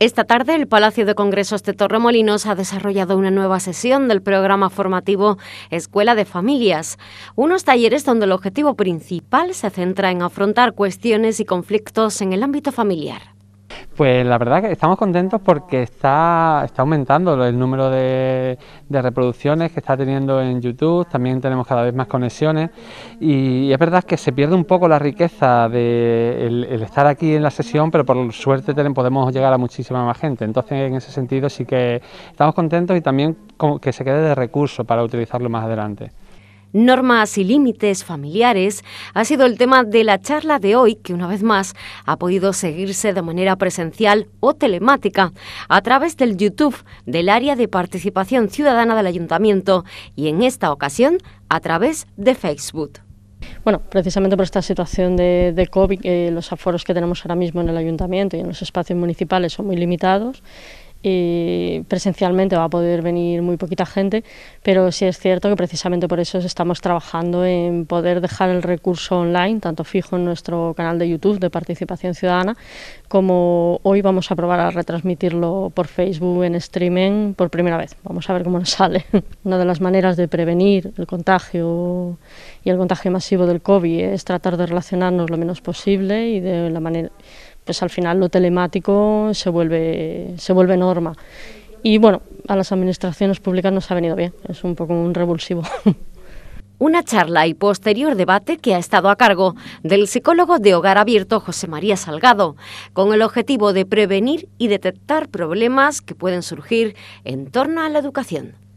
Esta tarde el Palacio de Congresos de Torremolinos ha desarrollado una nueva sesión del programa formativo Escuela de Familias, unos talleres donde el objetivo principal se centra en afrontar cuestiones y conflictos en el ámbito familiar. Pues la verdad que estamos contentos porque está, está aumentando el número de, reproducciones que está teniendo en YouTube, también tenemos cada vez más conexiones y, es verdad que se pierde un poco la riqueza de el, estar aquí en la sesión, pero por suerte podemos llegar a muchísima más gente. Entonces en ese sentido sí que estamos contentos y también que se quede de recurso para utilizarlo más adelante normas y límites familiares ha sido el tema de la charla de hoy que una vez más ha podido seguirse de manera presencial o telemática a través del YouTube del área de participación ciudadana del ayuntamiento y en esta ocasión a través de Facebook. Bueno, precisamente por esta situación de, COVID, eh, los aforos que tenemos ahora mismo en el ayuntamiento y en los espacios municipales son muy limitados y presencialmente va a poder venir muy poquita gente, pero sí es cierto que precisamente por eso estamos trabajando en poder dejar el recurso online, tanto fijo en nuestro canal de YouTube de Participación Ciudadana, como hoy vamos a probar a retransmitirlo por Facebook en streaming por primera vez. Vamos a ver cómo nos sale. Una de las maneras de prevenir el contagio y el contagio masivo del COVID es tratar de relacionarnos lo menos posible y de la manera pues al final lo telemático se vuelve, se vuelve norma. Y bueno, a las administraciones públicas nos ha venido bien, es un poco un revulsivo. Una charla y posterior debate que ha estado a cargo del psicólogo de Hogar Abierto José María Salgado, con el objetivo de prevenir y detectar problemas que pueden surgir en torno a la educación.